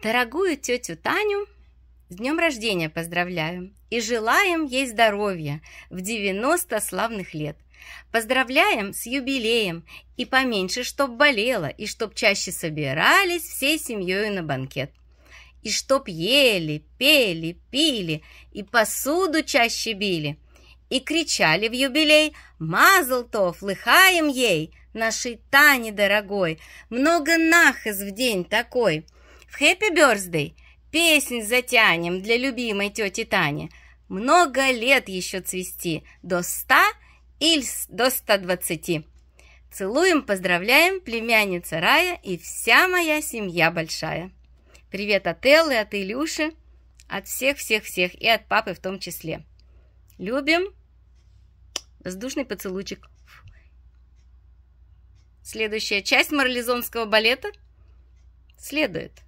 Дорогую тетю Таню с днем рождения поздравляю и желаем ей здоровья в 90 славных лет. Поздравляем с юбилеем и поменьше, чтоб болела, и чтоб чаще собирались всей семьей на банкет. И чтоб ели, пели, пили, и посуду чаще били, и кричали в юбилей «Мазлтов, лыхаем ей, нашей Тане дорогой, много нахыз в день такой!» В «Хэппи Бёрсдэй» песнь затянем для любимой тети Тани. Много лет еще цвести, до ста или до ста двадцати. Целуем, поздравляем, племянница Рая и вся моя семья большая. Привет от Эллы, от Илюши, от всех-всех-всех и от папы в том числе. Любим. Воздушный поцелуйчик. Следующая часть марлезонского балета следует.